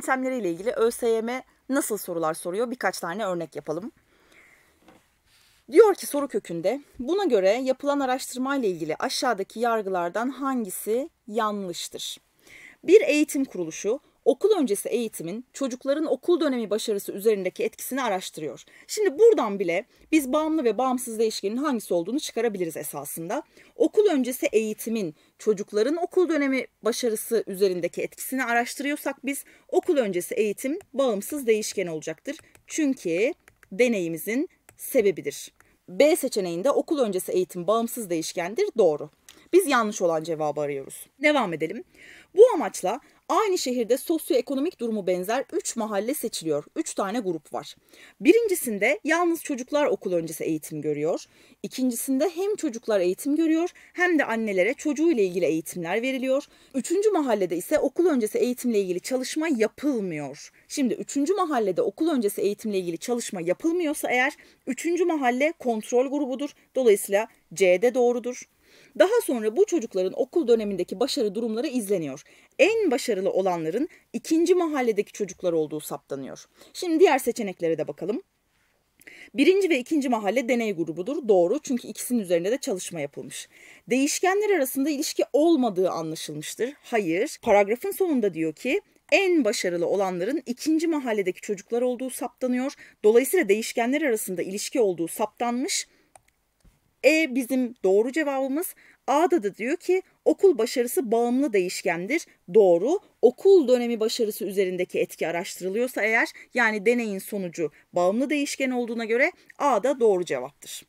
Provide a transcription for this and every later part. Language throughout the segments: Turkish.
ile ilgili ÖSYM nasıl sorular soruyor birkaç tane örnek yapalım. Diyor ki soru kökünde buna göre yapılan araştırma ile ilgili aşağıdaki yargılardan hangisi yanlıştır? Bir eğitim kuruluşu okul öncesi eğitimin çocukların okul dönemi başarısı üzerindeki etkisini araştırıyor. Şimdi buradan bile biz bağımlı ve bağımsız değişkenin hangisi olduğunu çıkarabiliriz esasında. Okul öncesi eğitimin çocukların okul dönemi başarısı üzerindeki etkisini araştırıyorsak biz okul öncesi eğitim bağımsız değişken olacaktır. Çünkü deneyimizin sebebidir. B seçeneğinde okul öncesi eğitim bağımsız değişkendir. Doğru. Biz yanlış olan cevabı arıyoruz. Devam edelim. Bu amaçla aynı şehirde sosyoekonomik durumu benzer 3 mahalle seçiliyor. 3 tane grup var. Birincisinde yalnız çocuklar okul öncesi eğitim görüyor. İkincisinde hem çocuklar eğitim görüyor hem de annelere çocuğuyla ilgili eğitimler veriliyor. Üçüncü mahallede ise okul öncesi eğitimle ilgili çalışma yapılmıyor. Şimdi üçüncü mahallede okul öncesi eğitimle ilgili çalışma yapılmıyorsa eğer üçüncü mahalle kontrol grubudur. Dolayısıyla C'de doğrudur. Daha sonra bu çocukların okul dönemindeki başarı durumları izleniyor. En başarılı olanların ikinci mahalledeki çocuklar olduğu saptanıyor. Şimdi diğer seçeneklere de bakalım. Birinci ve ikinci mahalle deney grubudur. Doğru çünkü ikisinin üzerinde de çalışma yapılmış. Değişkenler arasında ilişki olmadığı anlaşılmıştır. Hayır. Paragrafın sonunda diyor ki en başarılı olanların ikinci mahalledeki çocuklar olduğu saptanıyor. Dolayısıyla değişkenler arasında ilişki olduğu saptanmış e bizim doğru cevabımız. A'da da diyor ki okul başarısı bağımlı değişkendir. Doğru. Okul dönemi başarısı üzerindeki etki araştırılıyorsa eğer yani deneyin sonucu bağımlı değişken olduğuna göre A'da doğru cevaptır.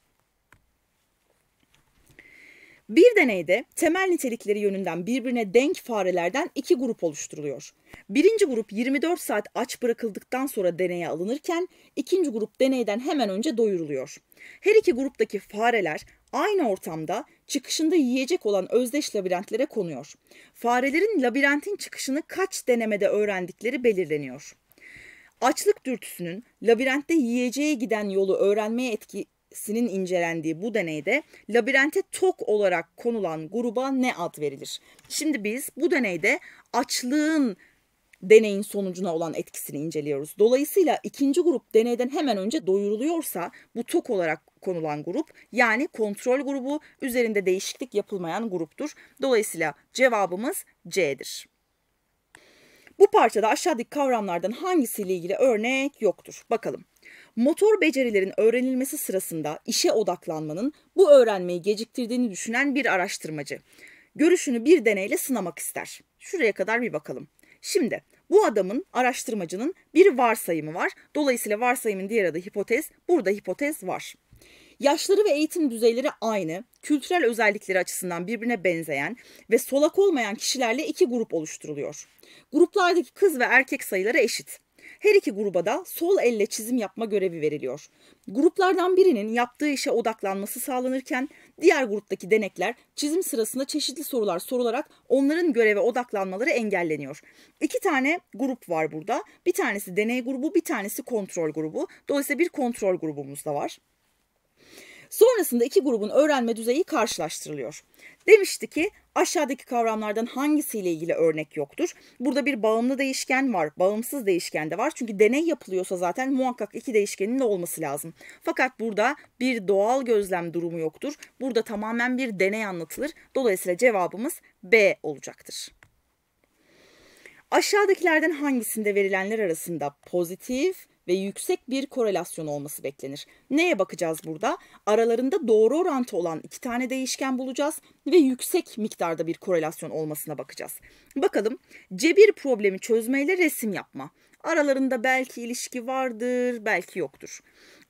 Bir deneyde temel nitelikleri yönünden birbirine denk farelerden iki grup oluşturuluyor. Birinci grup 24 saat aç bırakıldıktan sonra deneye alınırken ikinci grup deneyden hemen önce doyuruluyor. Her iki gruptaki fareler aynı ortamda çıkışında yiyecek olan özdeş labirentlere konuyor. Farelerin labirentin çıkışını kaç denemede öğrendikleri belirleniyor. Açlık dürtüsünün labirentte yiyeceğe giden yolu öğrenmeye etki sinin incelendiği bu deneyde labirente tok olarak konulan gruba ne ad verilir? Şimdi biz bu deneyde açlığın deneyin sonucuna olan etkisini inceliyoruz. Dolayısıyla ikinci grup deneyden hemen önce doyuruluyorsa bu tok olarak konulan grup yani kontrol grubu üzerinde değişiklik yapılmayan gruptur. Dolayısıyla cevabımız C'dir. Bu parçada aşağıdaki kavramlardan hangisiyle ilgili örnek yoktur? Bakalım motor becerilerin öğrenilmesi sırasında işe odaklanmanın bu öğrenmeyi geciktirdiğini düşünen bir araştırmacı. Görüşünü bir deneyle sınamak ister. Şuraya kadar bir bakalım. Şimdi bu adamın, araştırmacının bir varsayımı var. Dolayısıyla varsayımın diğer adı hipotez. Burada hipotez var. Yaşları ve eğitim düzeyleri aynı, kültürel özellikleri açısından birbirine benzeyen ve solak olmayan kişilerle iki grup oluşturuluyor. Gruplardaki kız ve erkek sayıları eşit. Her iki gruba da sol elle çizim yapma görevi veriliyor. Gruplardan birinin yaptığı işe odaklanması sağlanırken diğer gruptaki denekler çizim sırasında çeşitli sorular sorularak onların göreve odaklanmaları engelleniyor. İki tane grup var burada. Bir tanesi deney grubu, bir tanesi kontrol grubu. Dolayısıyla bir kontrol grubumuz da var. Sonrasında iki grubun öğrenme düzeyi karşılaştırılıyor. Demişti ki Aşağıdaki kavramlardan hangisiyle ilgili örnek yoktur? Burada bir bağımlı değişken var, bağımsız değişken de var. Çünkü deney yapılıyorsa zaten muhakkak iki değişkenin de olması lazım. Fakat burada bir doğal gözlem durumu yoktur. Burada tamamen bir deney anlatılır. Dolayısıyla cevabımız B olacaktır. Aşağıdakilerden hangisinde verilenler arasında pozitif, ve yüksek bir korelasyon olması beklenir. Neye bakacağız burada? Aralarında doğru orantı olan iki tane değişken bulacağız ve yüksek miktarda bir korelasyon olmasına bakacağız. Bakalım cebir problemi çözmeyle resim yapma. Aralarında belki ilişki vardır, belki yoktur.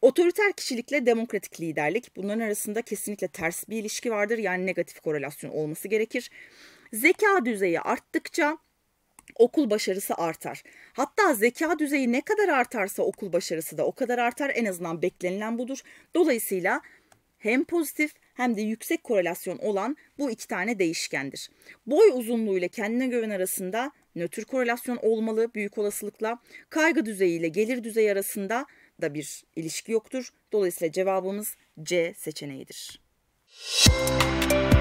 Otoriter kişilikle demokratik liderlik bunların arasında kesinlikle ters bir ilişki vardır. Yani negatif korelasyon olması gerekir. Zeka düzeyi arttıkça okul başarısı artar. Hatta zeka düzeyi ne kadar artarsa okul başarısı da o kadar artar. En azından beklenilen budur. Dolayısıyla hem pozitif hem de yüksek korelasyon olan bu iki tane değişkendir. Boy uzunluğu ile kendine güven arasında nötr korelasyon olmalı büyük olasılıkla. Kaygı düzeyi ile gelir düzeyi arasında da bir ilişki yoktur. Dolayısıyla cevabımız C seçeneğidir. Müzik